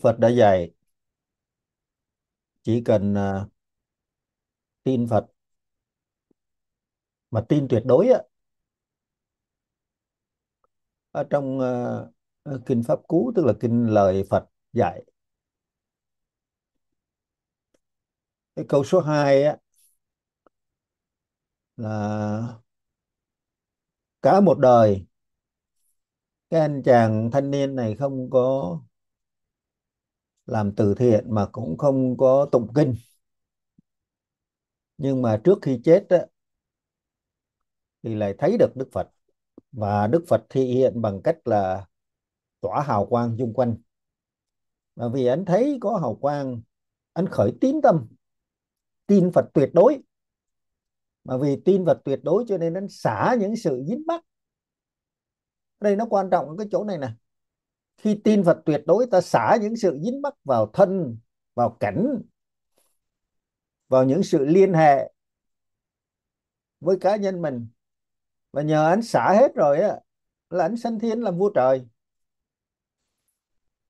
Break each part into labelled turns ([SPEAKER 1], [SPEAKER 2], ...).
[SPEAKER 1] Phật đã dạy chỉ cần uh, tin Phật mà tin tuyệt đối á ở trong uh, kinh pháp cú tức là kinh lời Phật dạy cái câu số 2 á là cả một đời cái anh chàng thanh niên này không có làm từ thiện mà cũng không có tụng kinh nhưng mà trước khi chết á, thì lại thấy được Đức Phật và Đức Phật thị hiện bằng cách là tỏa hào quang xung quanh và vì anh thấy có hào quang anh khởi tín tâm tin Phật tuyệt đối mà vì tin Phật tuyệt đối cho nên anh xả những sự dính mắc đây nó quan trọng cái chỗ này nè khi tin Phật tuyệt đối ta xả những sự dính mắc vào thân vào cảnh vào những sự liên hệ với cá nhân mình và nhờ anh xả hết rồi á là anh sanh thiên làm vua trời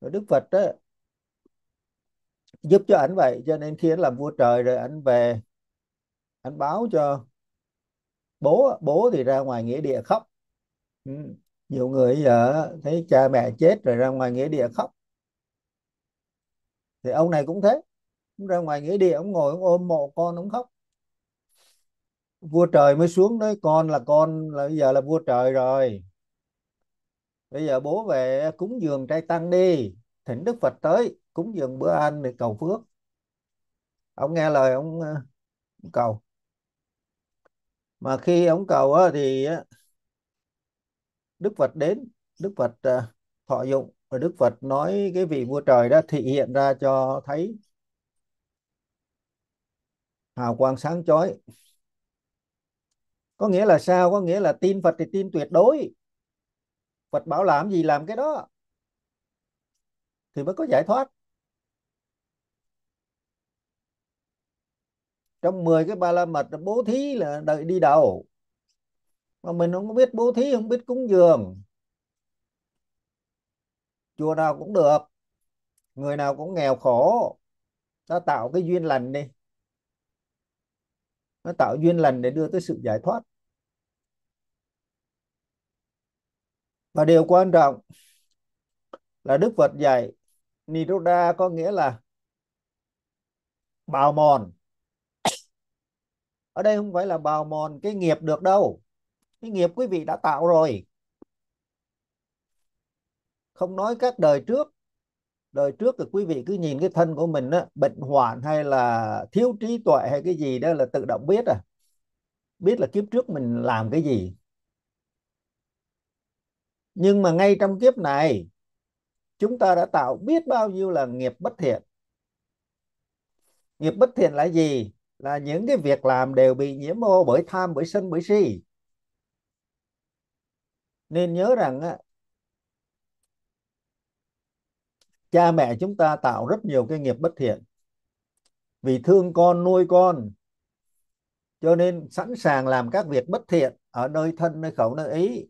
[SPEAKER 1] rồi Đức Phật á giúp cho ảnh vậy cho nên khi ảnh làm vua trời rồi ảnh về ảnh báo cho bố bố thì ra ngoài nghĩa địa khóc ừ nhiều người giờ thấy cha mẹ chết rồi ra ngoài nghĩa địa khóc thì ông này cũng thế ông ra ngoài nghĩa địa ông ngồi ông ôm mộ con ông khóc vua trời mới xuống nói con là con là bây giờ là vua trời rồi bây giờ bố về cúng dường trai tăng đi thỉnh đức phật tới cúng dường bữa ăn để cầu phước ông nghe lời ông, ờ, ông cầu mà khi ông cầu thì Đức Phật đến Đức Phật uh, thọ dụng và Đức Phật nói cái vị vua trời đó thị hiện ra cho thấy hào quang sáng chói có nghĩa là sao có nghĩa là tin Phật thì tin tuyệt đối Phật bảo làm gì làm cái đó thì mới có giải thoát trong 10 cái ba la mật bố thí là đợi đi đầu mà mình không biết bố thí không biết cúng dường chùa nào cũng được người nào cũng nghèo khổ ta tạo cái duyên lành đi nó tạo duyên lành để đưa tới sự giải thoát và điều quan trọng là Đức Phật dạy Niroda có nghĩa là bào mòn ở đây không phải là bào mòn cái nghiệp được đâu cái nghiệp quý vị đã tạo rồi không nói các đời trước đời trước thì quý vị cứ nhìn cái thân của mình á, bệnh hoạn hay là thiếu trí tuệ hay cái gì đó là tự động biết à biết là kiếp trước mình làm cái gì nhưng mà ngay trong kiếp này chúng ta đã tạo biết bao nhiêu là nghiệp bất thiện nghiệp bất thiện là gì là những cái việc làm đều bị nhiễm ô bởi tham bởi sân bởi si nên nhớ rằng á, cha mẹ chúng ta tạo rất nhiều cái nghiệp bất thiện vì thương con nuôi con cho nên sẵn sàng làm các việc bất thiện ở nơi thân nơi khẩu nơi ý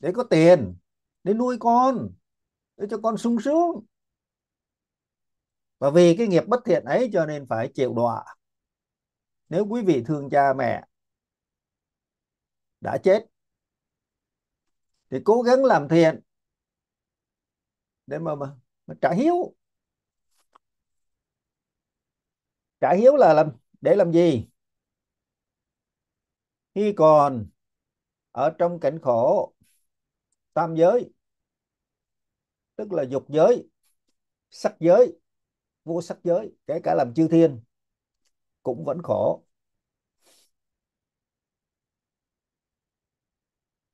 [SPEAKER 1] để có tiền để nuôi con để cho con sung sướng và vì cái nghiệp bất thiện ấy cho nên phải chịu đọa nếu quý vị thương cha mẹ đã chết thì cố gắng làm thiện để mà, mà, mà trả hiếu trả hiếu là làm để làm gì khi còn ở trong cảnh khổ tam giới tức là dục giới sắc giới vô sắc giới kể cả làm chư thiên cũng vẫn khổ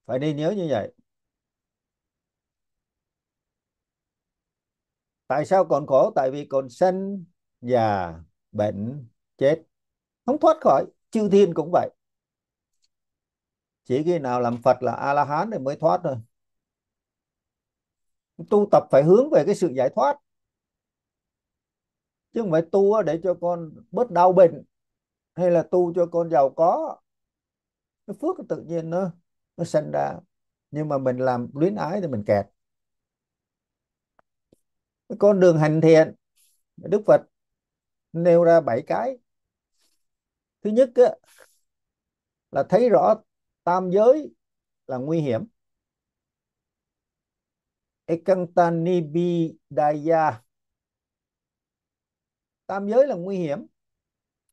[SPEAKER 1] phải nên nhớ như vậy tại sao còn khổ tại vì còn sanh già bệnh chết không thoát khỏi chư thiên cũng vậy chỉ khi nào làm Phật là a la hán thì mới thoát thôi tu tập phải hướng về cái sự giải thoát chứ không phải tu để cho con bớt đau bệnh hay là tu cho con giàu có nó phước tự nhiên nó nó sinh ra nhưng mà mình làm luyến ái thì mình kẹt con đường hành thiện Đức Phật nêu ra bảy cái thứ nhất á, là thấy rõ tam giới là nguy hiểm ekantanibi tam giới là nguy hiểm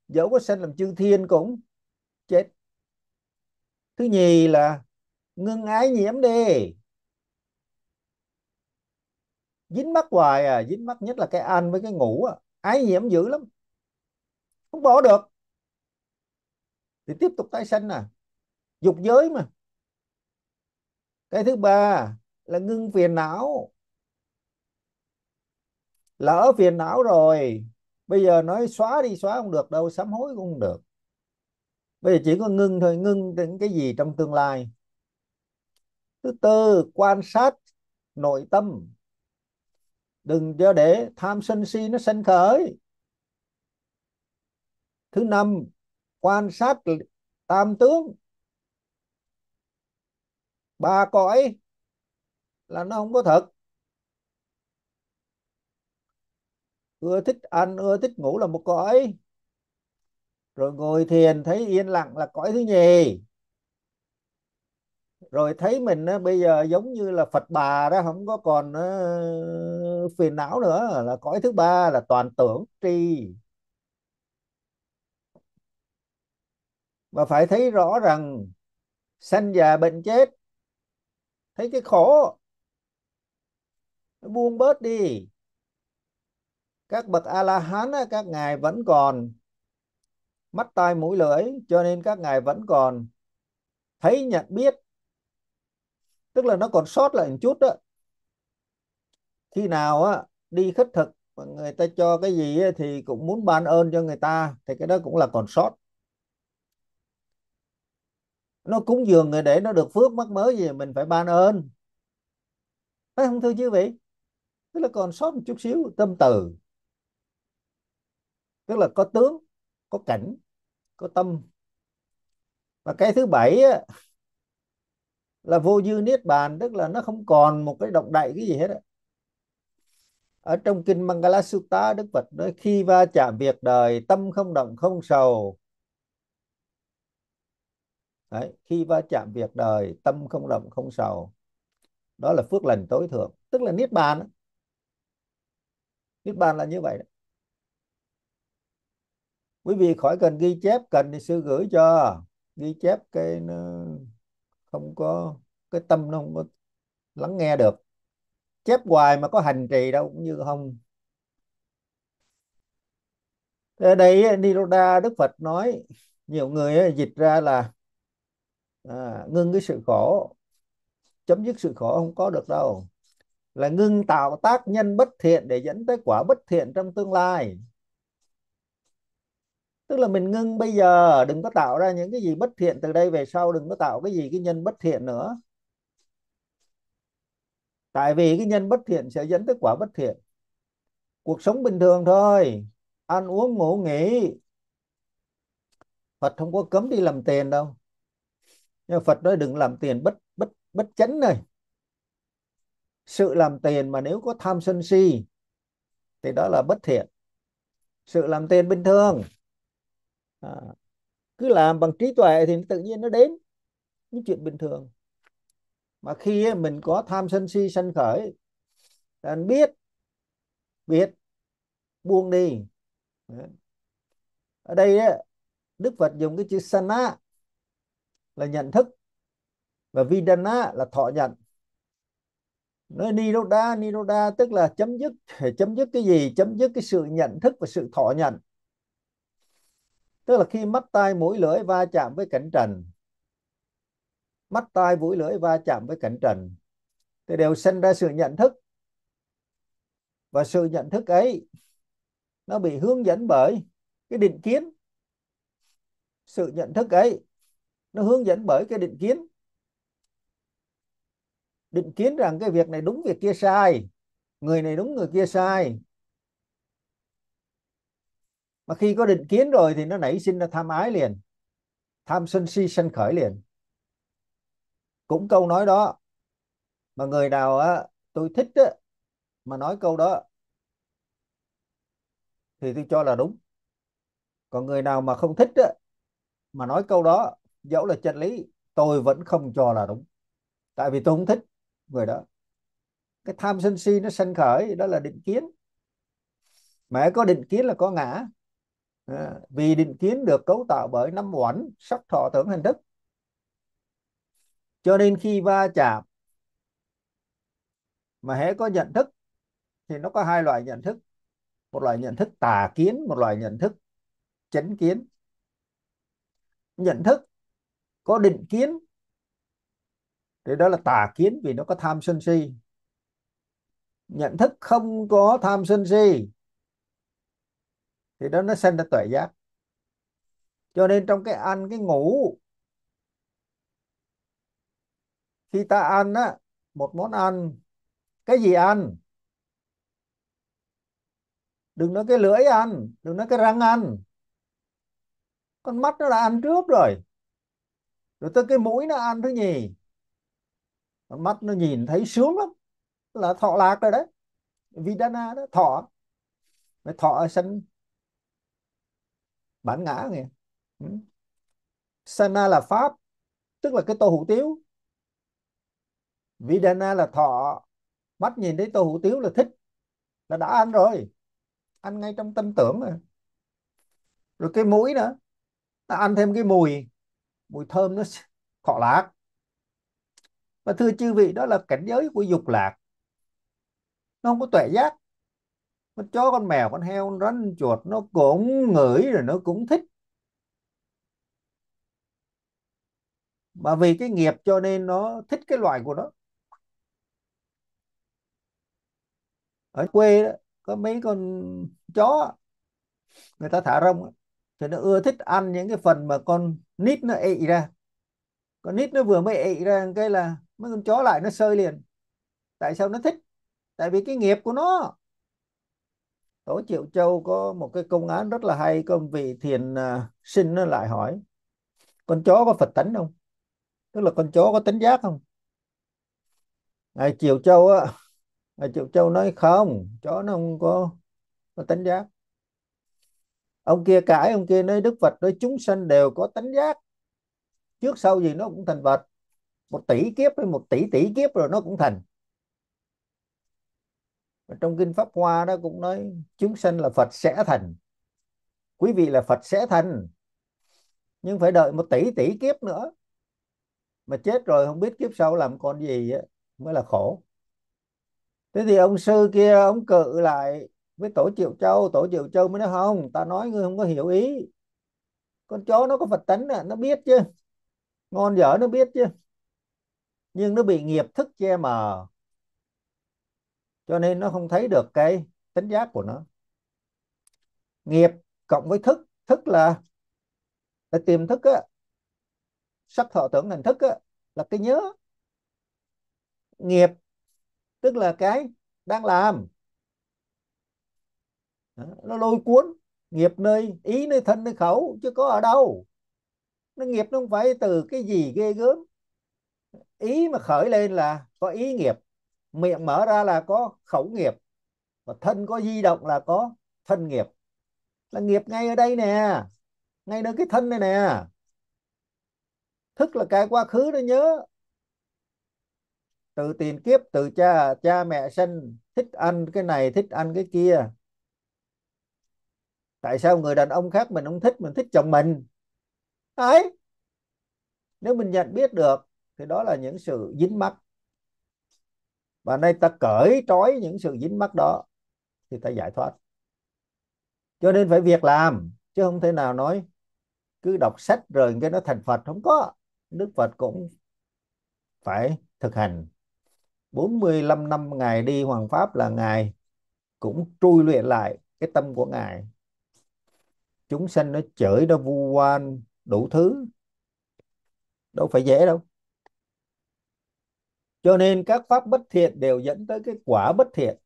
[SPEAKER 1] dẫu có sanh làm chư thiên cũng chết thứ nhì là ngưng ái nhiễm đi dính mắt hoài à dính mắt nhất là cái ăn với cái ngủ à ái nhiễm dữ lắm không bỏ được thì tiếp tục tái sanh à dục giới mà cái thứ ba là ngưng phiền não lỡ phiền não rồi bây giờ nói xóa đi xóa không được đâu sám hối cũng không được bây giờ chỉ có ngưng thôi ngưng những cái gì trong tương lai thứ tư quan sát nội tâm đừng cho để tham sân si nó sân khởi thứ năm quan sát tam tướng ba cõi là nó không có thật ưa thích ăn ưa thích ngủ là một cõi rồi ngồi thiền thấy yên lặng là cõi thứ nhì rồi thấy mình bây giờ giống như là Phật bà đó không có còn ờ, phiền não nữa là cõi thứ ba là toàn tưởng tri và phải thấy rõ rằng sanh già bệnh chết thấy cái khổ buông bớt đi các bậc a la hán các ngài vẫn còn mắt tai mũi lưỡi cho nên các ngài vẫn còn thấy nhận biết tức là nó còn sót lại một chút đó khi nào á đi khất thực mà người ta cho cái gì ấy, thì cũng muốn ban ơn cho người ta thì cái đó cũng là còn sót nó cúng dường người để nó được phước mắc mới gì mình phải ban ơn phải không thưa quý vị tức là còn sót một chút xíu tâm từ tức là có tướng có cảnh có tâm và cái thứ bảy á, là vô dư niết bàn tức là nó không còn một cái động đại cái gì hết đó. ở trong kinh Mangala Sutta Đức Phật nói khi va chạm việc đời tâm không động không sầu Đấy, khi va chạm việc đời tâm không động không sầu đó là phước lành tối thượng tức là niết bàn niết bàn là như vậy đó. quý vị khỏi cần ghi chép cần thì sư gửi cho ghi chép cái không có cái tâm nó không có lắng nghe được chép hoài mà có hành trì đâu cũng như không thế ở đây Niroda Đức Phật nói nhiều người dịch ra là à, ngưng cái sự khổ chấm dứt sự khổ không có được đâu là ngưng tạo tác nhân bất thiện để dẫn tới quả bất thiện trong tương lai tức là mình ngưng bây giờ đừng có tạo ra những cái gì bất thiện từ đây về sau đừng có tạo cái gì cái nhân bất thiện nữa tại vì cái nhân bất thiện sẽ dẫn tới quả bất thiện cuộc sống bình thường thôi ăn uống ngủ nghỉ Phật không có cấm đi làm tiền đâu nhưng Phật nói đừng làm tiền bất bất bất chánh này sự làm tiền mà nếu có tham sân si thì đó là bất thiện sự làm tiền bình thường à, cứ làm bằng trí tuệ thì tự nhiên nó đến những chuyện bình thường mà khi mình có tham sân si sân khởi anh biết biết buông đi ở đây Đức Phật dùng cái chữ sana là nhận thức và vidana là thọ nhận nói niroda niroda tức là chấm dứt chấm dứt cái gì chấm dứt cái sự nhận thức và sự thọ nhận tức là khi mắt tai mũi lưỡi va chạm với cảnh trần mắt tai mũi lưỡi va chạm với cảnh trần thì đều sinh ra sự nhận thức và sự nhận thức ấy nó bị hướng dẫn bởi cái định kiến sự nhận thức ấy nó hướng dẫn bởi cái định kiến định kiến rằng cái việc này đúng việc kia sai người này đúng người kia sai mà khi có định kiến rồi thì nó nảy sinh ra tham ái liền tham sân si sân khởi liền cũng câu nói đó mà người nào á tôi thích á, mà nói câu đó thì tôi cho là đúng còn người nào mà không thích á, mà nói câu đó dẫu là chân lý tôi vẫn không cho là đúng tại vì tôi không thích người đó cái tham sân si nó sân khởi đó là định kiến mẹ có định kiến là có ngã Ờ, vì định kiến được cấu tạo bởi năm uẩn sắc thọ tưởng hành thức cho nên khi va chạm mà hễ có nhận thức thì nó có hai loại nhận thức một loại nhận thức tà kiến một loại nhận thức chánh kiến nhận thức có định kiến thì đó là tà kiến vì nó có tham sân si nhận thức không có tham sân si thì đó nó sinh ra tuệ giác cho nên trong cái ăn cái ngủ khi ta ăn á một món ăn cái gì ăn đừng nói cái lưỡi ăn đừng nói cái răng ăn con mắt nó đã ăn trước rồi rồi tới cái mũi nó ăn thứ nhì con mắt nó nhìn thấy sướng lắm là thọ lạc rồi đấy vidana đó thọ mà thọ sinh bản ngã nghe ừ. sana là pháp tức là cái tô hủ tiếu vidana là thọ mắt nhìn thấy tô hủ tiếu là thích là đã ăn rồi ăn ngay trong tâm tưởng rồi rồi cái mũi nữa ta ăn thêm cái mùi mùi thơm nó thọ lạc và thưa chư vị đó là cảnh giới của dục lạc nó không có tuệ giác con chó con mèo con heo con rắn con chuột nó cũng ngửi rồi nó cũng thích mà vì cái nghiệp cho nên nó thích cái loài của nó ở quê đó, có mấy con chó người ta thả rông thì nó ưa thích ăn những cái phần mà con nít nó ị ra con nít nó vừa mới ị ra cái là mấy con chó lại nó sơi liền tại sao nó thích tại vì cái nghiệp của nó Tổ Triệu Châu có một cái công án rất là hay có vị thiền à, sinh nó lại hỏi con chó có Phật tánh không tức là con chó có tính giác không Ngài Triệu Châu á Ngài Triệu Châu nói không chó nó không có, có tính giác ông kia cãi ông kia nói Đức Phật nói chúng sanh đều có tính giác trước sau gì nó cũng thành Phật một tỷ kiếp hay một tỷ tỷ kiếp rồi nó cũng thành trong kinh pháp hoa đó cũng nói chúng sanh là phật sẽ thành quý vị là phật sẽ thành nhưng phải đợi một tỷ tỷ kiếp nữa mà chết rồi không biết kiếp sau làm con gì mới là khổ thế thì ông sư kia ông cự lại với tổ triệu châu tổ triệu châu mới nói không ta nói ngươi không có hiểu ý con chó nó có phật tánh à nó biết chứ ngon dở nó biết chứ nhưng nó bị nghiệp thức che mờ cho nên nó không thấy được cái tính giác của nó nghiệp cộng với thức thức là là tiềm thức á sắc thọ tưởng hành thức á là cái nhớ nghiệp tức là cái đang làm nó lôi cuốn nghiệp nơi ý nơi thân nơi khẩu chứ có ở đâu nó nghiệp nó không phải từ cái gì ghê gớm ý mà khởi lên là có ý nghiệp miệng mở ra là có khẩu nghiệp và thân có di động là có thân nghiệp là nghiệp ngay ở đây nè ngay nơi cái thân này nè thức là cái quá khứ nó nhớ từ tiền kiếp từ cha cha mẹ sinh thích ăn cái này thích ăn cái kia tại sao người đàn ông khác mình không thích mình thích chồng mình đấy nếu mình nhận biết được thì đó là những sự dính mắc và nay ta cởi trói những sự dính mắc đó thì ta giải thoát cho nên phải việc làm chứ không thể nào nói cứ đọc sách rồi cái nó thành Phật không có Đức Phật cũng phải thực hành 45 năm ngày đi hoàng pháp là ngài cũng trui luyện lại cái tâm của ngài chúng sanh nó chửi nó vu oan đủ thứ đâu phải dễ đâu cho nên các pháp bất thiện đều dẫn tới cái quả bất thiện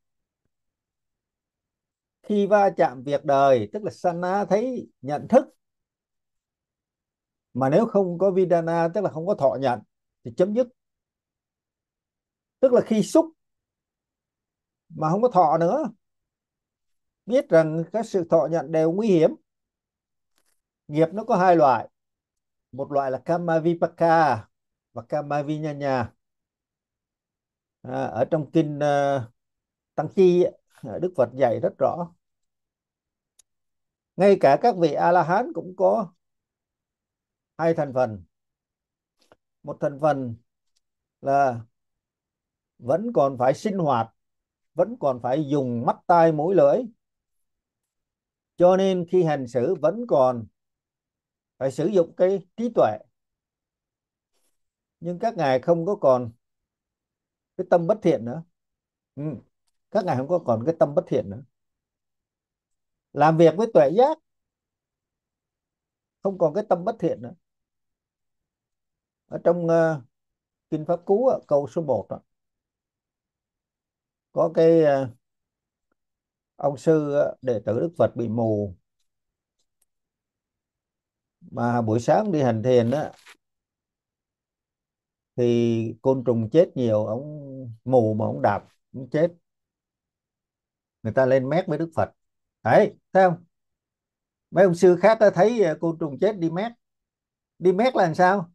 [SPEAKER 1] khi va chạm việc đời tức là sana thấy nhận thức mà nếu không có vidana tức là không có thọ nhận thì chấm dứt tức là khi xúc mà không có thọ nữa biết rằng các sự thọ nhận đều nguy hiểm nghiệp nó có hai loại một loại là kama vipaka và kama vinyanya à, ở trong kinh uh, Tăng Chi à, Đức Phật dạy rất rõ ngay cả các vị A La Hán cũng có hai thành phần một thành phần là vẫn còn phải sinh hoạt vẫn còn phải dùng mắt tai mũi lưỡi cho nên khi hành xử vẫn còn phải sử dụng cái trí tuệ nhưng các ngài không có còn cái tâm bất thiện nữa ừ. các ngài không có còn cái tâm bất thiện nữa làm việc với tuệ giác không còn cái tâm bất thiện nữa ở trong uh, kinh pháp cú uh, câu số 1 uh, có cái uh, ông sư đệ tử đức phật bị mù mà buổi sáng đi hành thiền á thì côn trùng chết nhiều ông mù mà ông đạp ông chết người ta lên mét với đức phật đấy thấy không mấy ông sư khác đã thấy à, côn trùng chết đi mét đi mét là làm sao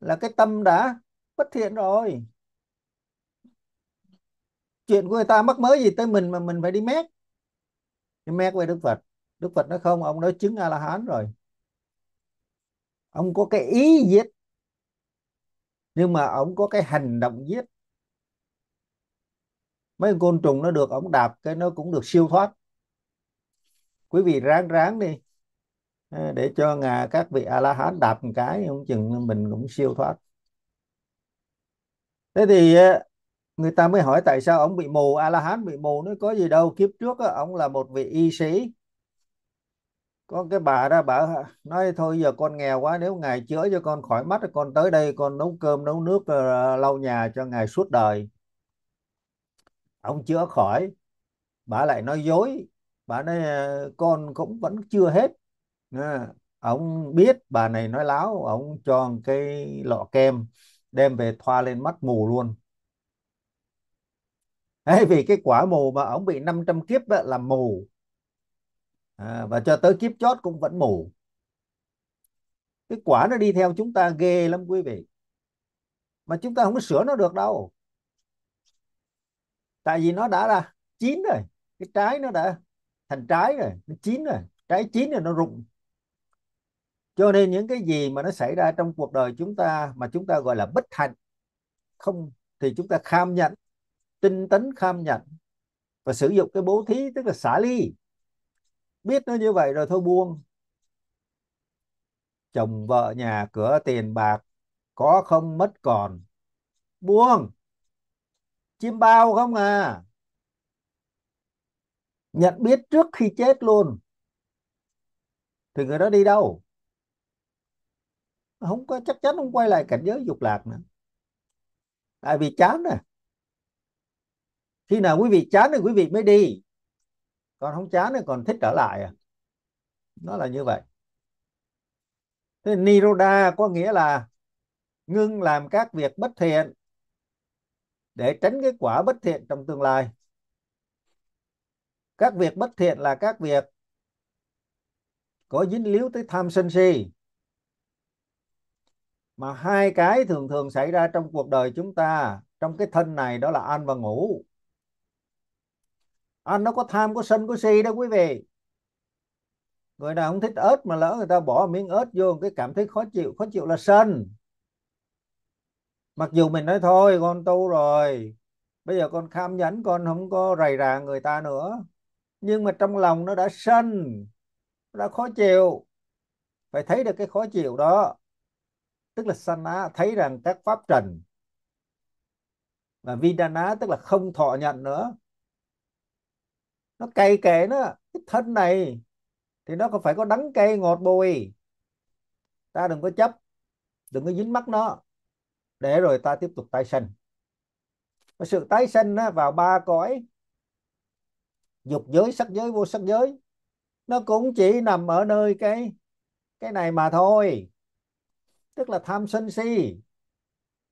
[SPEAKER 1] là cái tâm đã bất thiện rồi chuyện của người ta mắc mới gì tới mình mà mình phải đi mét đi mét với đức phật đức phật nói không ông nói chứng a la hán rồi ông có cái ý giết nhưng mà ổng có cái hành động giết mấy côn trùng nó được ổng đạp cái nó cũng được siêu thoát quý vị ráng ráng đi à, để cho ngà các vị a la hán đạp một cái không chừng mình cũng siêu thoát thế thì à, người ta mới hỏi tại sao ông bị mù a la hán bị mù nó có gì đâu kiếp trước ông là một vị y sĩ có cái bà đó bà nói thôi giờ con nghèo quá nếu ngài chữa cho con khỏi mắt thì con tới đây con nấu cơm nấu nước ờ, lau nhà cho ngài suốt đời ông chữa khỏi bà lại nói dối bà nói ờ, con cũng vẫn chưa hết à, ông biết bà này nói láo ông cho cái lọ kem đem về thoa lên mắt mù luôn Đấy, vì cái quả mù mà ông bị 500 kiếp đó là mù à, và cho tới kiếp chót cũng vẫn mù cái quả nó đi theo chúng ta ghê lắm quý vị mà chúng ta không có sửa nó được đâu tại vì nó đã ra chín rồi cái trái nó đã thành trái rồi nó chín rồi trái chín rồi nó rụng cho nên những cái gì mà nó xảy ra trong cuộc đời chúng ta mà chúng ta gọi là bất hạnh không thì chúng ta kham nhận tinh tấn kham nhận và sử dụng cái bố thí tức là xả ly biết nó như vậy rồi thôi buông chồng vợ nhà cửa tiền bạc có không mất còn buông chim bao không à nhận biết trước khi chết luôn thì người đó đi đâu không có chắc chắn không quay lại cảnh giới dục lạc nữa tại vì chán nè khi nào quý vị chán thì quý vị mới đi con không chán nữa còn thích trở lại à nó là như vậy thế niroda có nghĩa là ngưng làm các việc bất thiện để tránh cái quả bất thiện trong tương lai các việc bất thiện là các việc có dính líu tới tham sân si mà hai cái thường thường xảy ra trong cuộc đời chúng ta trong cái thân này đó là ăn và ngủ ăn à, nó có tham có sân có si đó quý vị người nào không thích ớt mà lỡ người ta bỏ miếng ớt vô cái cảm thấy khó chịu khó chịu là sân mặc dù mình nói thôi con tu rồi bây giờ con kham nhẫn con không có rầy rà người ta nữa nhưng mà trong lòng nó đã sân đã khó chịu phải thấy được cái khó chịu đó tức là sanh á thấy rằng các pháp trần và vidana tức là không thọ nhận nữa nó cay kệ nó cái thân này thì nó có phải có đắng cay ngọt bùi ta đừng có chấp đừng có dính mắc nó để rồi ta tiếp tục tái sinh và sự tái sinh vào ba cõi dục giới sắc giới vô sắc giới nó cũng chỉ nằm ở nơi cái cái này mà thôi tức là tham sân si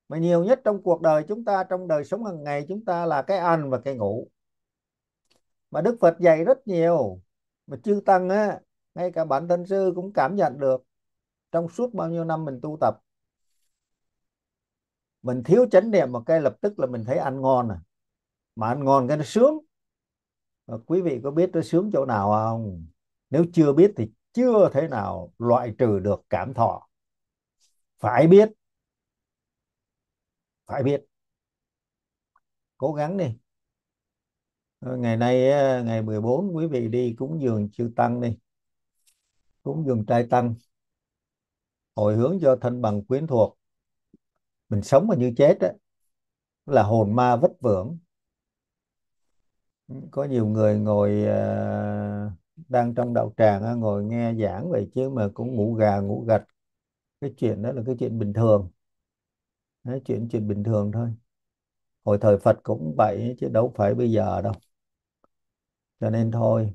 [SPEAKER 1] mà nhiều nhất trong cuộc đời chúng ta trong đời sống hàng ngày chúng ta là cái ăn và cái ngủ mà Đức Phật dạy rất nhiều mà chư tăng á ngay cả bản thân sư cũng cảm nhận được trong suốt bao nhiêu năm mình tu tập mình thiếu chánh niệm một cái lập tức là mình thấy ăn ngon à mà ăn ngon cái nó sướng và quý vị có biết nó sướng chỗ nào không nếu chưa biết thì chưa thể nào loại trừ được cảm thọ phải biết phải biết cố gắng đi Ờ, ngày nay ngày 14 quý vị đi cúng dường chư tăng đi cúng dường trai tăng hồi hướng cho thân bằng quyến thuộc mình sống mà như chết đó, là hồn ma vất vưởng ừ, có nhiều người ngồi ờ, đang trong đạo tràng ngồi nghe giảng vậy chứ mà cũng ngủ gà ngủ gật cái chuyện đó là cái chuyện bình thường nói chuyện chuyện bình thường thôi hồi thời Phật cũng vậy chứ đâu phải bây giờ đâu cho nên thôi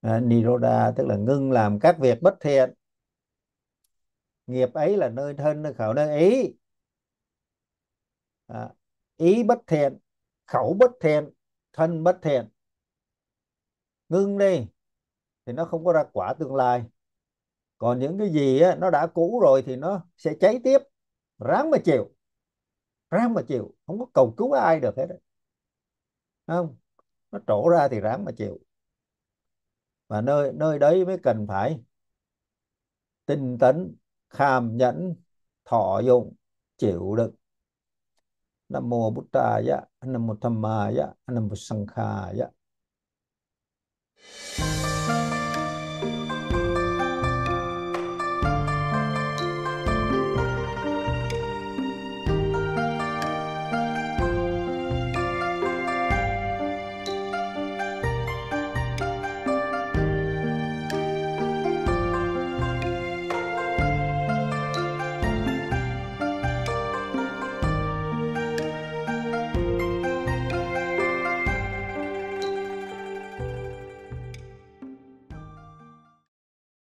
[SPEAKER 1] à, niroda tức là ngưng làm các việc bất thiện nghiệp ấy là nơi thân nơi khẩu nơi ý à, ý bất thiện khẩu bất thiện thân bất thiện ngưng đi thì nó không có ra quả tương lai còn những cái gì á, nó đã cũ rồi thì nó sẽ cháy tiếp ráng mà chịu ráng mà chịu không có cầu cứu ai được hết đấy không nó trổ ra thì ráng mà chịu và nơi nơi đấy mới cần phải tinh tấn kham nhẫn thọ dụng chịu đựng nam mô bút ta ya dạ, nam mô tham ma dạ, nam mô sanh kha dạ.